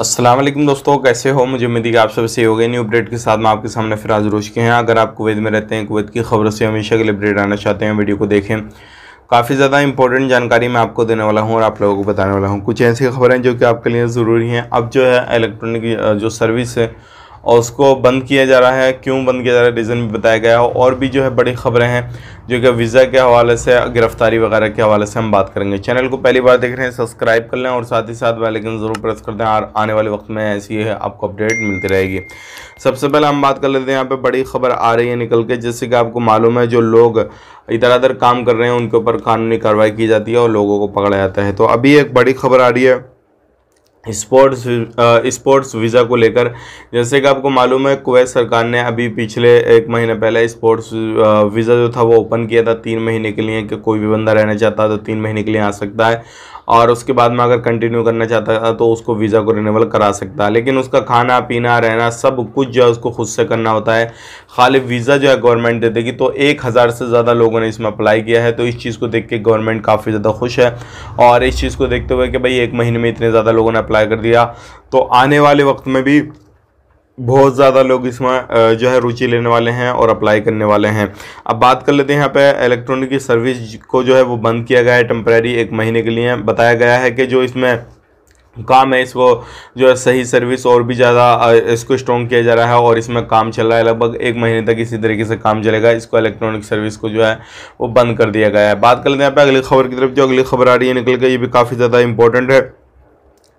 असलम दोस्तों कैसे हो मुझे उम्मीद है कि आप सब सही हो गए न्यू अपडेट के साथ मैं आपके सामने फिराज रोश के हैं अगर आप कुवैत में रहते हैं कुवैत की खबरों से हमेशा के लिए अपडेट आना चाहते हैं वीडियो को देखें काफ़ी ज़्यादा इंपॉर्टेंट जानकारी मैं आपको देने वाला हूँ और आप लोगों को बताने वाला हूँ कुछ ऐसी खबरें जो कि आपके लिए ज़रूरी हैं अब जो है इलेक्ट्रॉनिक जो सर्विस है और उसको बंद किया जा रहा है क्यों बंद किया जा रहा है रीज़न भी बताया गया है और भी जो है बड़ी खबरें हैं जो कि वीज़ा के हवाले से गिरफ्तारी वगैरह के हवाले से हम बात करेंगे चैनल को पहली बार देख रहे हैं सब्सक्राइब कर लें और साथ ही साथ बेलाइकन ज़रूर प्रेस कर दें और आने वाले वक्त में ऐसी आपको अपडेट मिलती रहेगी सबसे पहले हम बात कर लेते हैं यहाँ पर बड़ी खबर आ रही है निकल के जैसे कि आपको मालूम है जो लोग इधर उधर काम कर रहे हैं उनके ऊपर कानूनी कार्रवाई की जाती है और लोगों को पकड़ा जाता है तो अभी एक बड़ी खबर आ रही है स्पोर्ट्स स्पोर्ट्स वीज़ा को लेकर जैसे कि आपको मालूम है कुवैत सरकार ने अभी पिछले एक महीने पहले स्पोर्ट्स वीज़ा जो था वो ओपन किया था तीन महीने के लिए कि कोई भी बंदा रहना चाहता है तो तीन महीने के लिए आ सकता है और उसके बाद में अगर कंटिन्यू करना चाहता था तो उसको वीज़ा को रिनेवल करा सकता है लेकिन उसका खाना पीना रहना सब कुछ जो है उसको खुद से करना होता है खाली वीज़ा जो है गवर्नमेंट दे देगी तो एक हज़ार से ज़्यादा लोगों ने इसमें अप्लाई किया है तो इस चीज़ को देख के गवर्नमेंट काफ़ी ज़्यादा खुश है और इस चीज़ को देखते हुए कि भाई एक महीने में इतने ज़्यादा लोगों ने अप्लाई कर दिया तो आने वाले वक्त में भी बहुत ज़्यादा लोग इसमें जो है रुचि लेने वाले हैं और अप्लाई करने वाले हैं अब बात कर लेते हैं यहाँ पे इलेक्ट्रॉनिक की सर्विस को जो है वो बंद किया गया है टेम्प्रेरी एक महीने के लिए बताया गया है कि जो इसमें काम है इसको जो है सही सर्विस और भी ज़्यादा इसको स्ट्रॉन्ग किया जा रहा है और इसमें काम चल रहा है लगभग एक महीने तक इसी तरीके से काम चलेगा इसको इलेक्ट्रॉनिक सर्विस को जो है वो बंद कर दिया गया है बात कर लेते हैं यहाँ पे अगली खबर की तरफ जो अगली खबर आ रही है निकल के ये भी काफ़ी ज़्यादा इंपॉर्टेंट है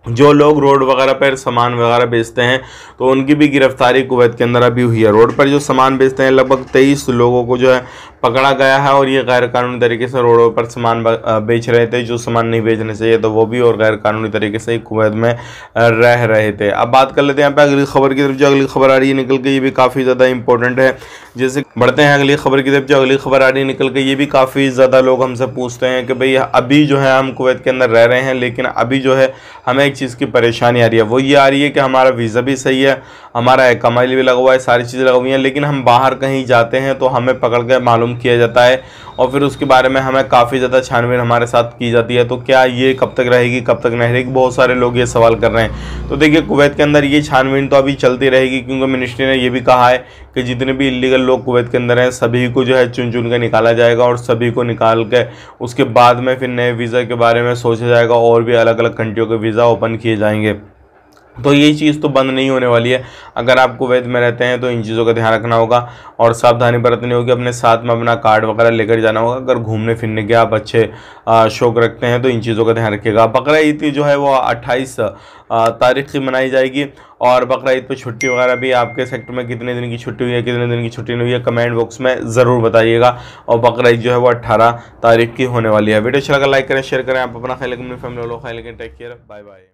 जो लोग रोड वगैरह पर सामान वगैरह बेचते हैं तो उनकी भी गिरफ्तारी कुवैत के अंदर अभी हुई है रोड पर जो सामान बेचते हैं लगभग तेईस लोगों को जो है पकड़ा गया है और ये गैर कानूनी तरीके से रोडों पर सामान बेच रहे थे जो सामान नहीं बेचना चाहिए तो वो भी और गैर कानूनी तरीके से कुवैत में रह रहे थे अब बात कर लेते हैं यहाँ पे अगली खबर की तरफ जो अगली खबर आ रही है निकल के ये भी काफ़ी ज़्यादा इंपॉर्टेंट है जैसे बढ़ते हैं अगली खबर की तरफ जो अगली खबर आ रही निकल के ये भी काफ़ी ज़्यादा लोग हमसे पूछते हैं कि भाई अभी जो है हम कुवैत के अंदर रह रहे हैं लेकिन अभी जो है हमें एक चीज़ की परेशानी आ रही है वो ये आ रही है कि हमारा वीज़ा भी सही है हमारा एक भी लगा हुआ है सारी चीज़ें लगा हुई हैं लेकिन हम बाहर कहीं जाते हैं तो हमें पकड़ के मालूम मालूम किया जाता है और फिर उसके बारे में हमें काफ़ी ज़्यादा छानबीन हमारे साथ की जाती है तो क्या ये कब तक रहेगी कब तक नहीं रहेगी बहुत सारे लोग ये सवाल कर रहे हैं तो देखिए कुवैत के अंदर ये छानबीन तो अभी चलती रहेगी क्योंकि मिनिस्ट्री ने यह भी कहा है कि जितने भी इलीगल लोग कुवैत के अंदर हैं सभी को जो है चुन चुन के निकाला जाएगा और सभी को निकाल के उसके बाद में फिर नए वीज़ा के बारे में सोचा जाएगा और भी अलग अलग कंट्रियों के वीज़ा ओपन किए जाएंगे तो ये चीज़ तो बंद नहीं होने वाली है अगर आप कुवैत में रहते हैं तो इन चीज़ों का ध्यान रखना होगा और सावधानी बरतनी होगी अपने साथ में अपना कार्ड वगैरह लेकर जाना होगा अगर घूमने फिरने के आप अच्छे शौक रखते हैं तो इन चीज़ों का ध्यान रखिएगा बकरा ईद जो है वो अट्ठाईस तारीख की मनाई जाएगी और बकरा ईद पर छुट्टी वगैरह भी आपके सेक्टर में कितने दिन की छुट्टी हुई है कितने दिन की छुट्टी नहीं हुई है कमेंट बॉक्स में ज़रूर बताइएगा और बकरा ईद जो है वो अट्ठारह तारीख की होने वाली है वीडियो अच्छा लगा लाइक करें शेयर करें आप अपना ख्याल फैमिली वालों ख्याल टेक केयर बाय बाय